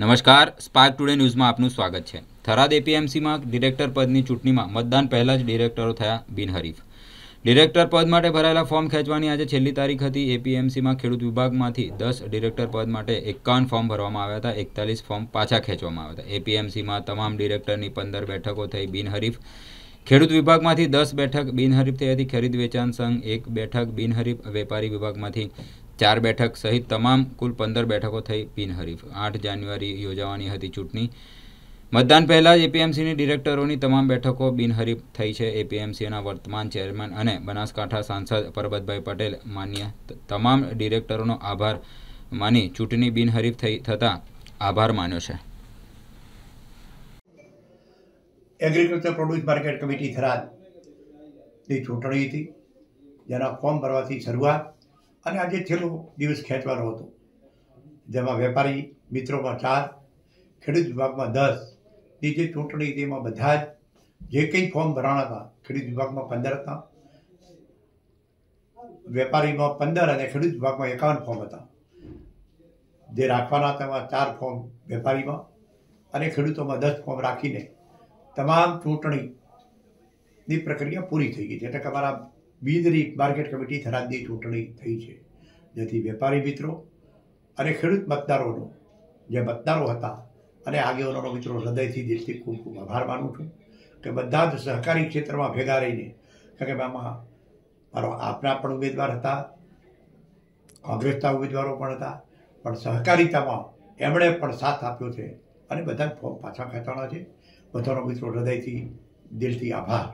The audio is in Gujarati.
નમસ્કાર સ્પાર્ક ટુડે ન્યૂઝમાં આપનું સ્વાગત છે થરાદ એપીએમસીમાં ડિરેક્ટર પદની ચૂંટણીમાં મતદાન પહેલાં જ ડિરેક્ટરો થયા બિનહરીફ ડિરેક્ટર પદ માટે ભરાયેલા ફોર્મ ખેંચવાની આજે છેલ્લી તારીખ હતી એપીએમસીમાં ખેડૂત વિભાગમાંથી દસ ડિરેક્ટર પદ માટે એકાવન ફોર્મ ભરવામાં આવ્યા હતા એકતાલીસ ફોર્મ પાછા ખેંચવામાં આવ્યા હતા એપીએમસીમાં તમામ ડિરેક્ટરની પંદર બેઠકો થઈ બિનહરીફ ખેડૂત વિભાગમાંથી દસ બેઠક બિનહરીફ થઈ હતી ખરીદ વેચાણ સંઘ એક બેઠક બિનહરીફ વેપારી વિભાગમાંથી ચાર બેઠક સહિત તમામ કુલ પંદર બેઠકો થઈ બિનહરીફ આઠ જાન્યુઆરી યોજાવાની હતી ચૂંટણી મતદાન પહેલાં જ એપીએમસીની ડિરેક્ટરોની તમામ બેઠકો બિનહરીફ થઈ છે એપીએમસીના વર્તમાન ચેરમેન અને બનાસકાંઠા સાંસદ પરબતભાઈ પટેલ માન્ય તમામ ડિરેક્ટરોનો આભાર માની ચૂંટણી બિનહરીફ થઈ થતાં આભાર માન્યો છે agriculture produce market committee Tharad ચૂંટણી હતી જેના ફોર્મ ભરવાથી શરૂઆત અને આજે છેલ્લો દિવસ ખેંચવાનો હતો જેમાં વેપારી મિત્રોમાં ચાર ખેડૂત વિભાગમાં દસ નીચે ચૂંટણી તેમાં બધા જ જે કંઈ ફોર્મ ભરાણા હતા ખેડૂત વિભાગમાં પંદર હતા વેપારીમાં પંદર અને ખેડૂત વિભાગમાં એકાવન ફોર્મ હતા જે રાખવાના હતા એમાં ચાર ફોર્મ વેપારીમાં અને ખેડૂતોમાં દસ ફોર્મ રાખીને તમામ ચૂંટણીની પ્રક્રિયા પૂરી થઈ ગઈ છે એટલે કે અમારા બીજરીફ માર્કેટ કમિટી થરાદની ચૂંટણી થઈ છે જેથી વેપારી મિત્રો અને ખેડૂત મતદારોનો જે મતદારો હતા અને આગેવાનોનો મિત્રો હૃદયથી દિલથી ખૂબ ખૂબ આભાર માનું છું કે બધા જ સહકારી ક્ષેત્રમાં ભેગા રહીને કારણ કે આમાં મારો આપના પણ ઉમેદવાર હતા કોંગ્રેસના ઉમેદવારો પણ હતા પણ સહકારિતામાં એમણે પણ સાથ આપ્યો છે અને બધા ફોર્મ પાછા ખેંચાણા છે બધાનો મિત્રો હૃદયથી દિલથી આભાર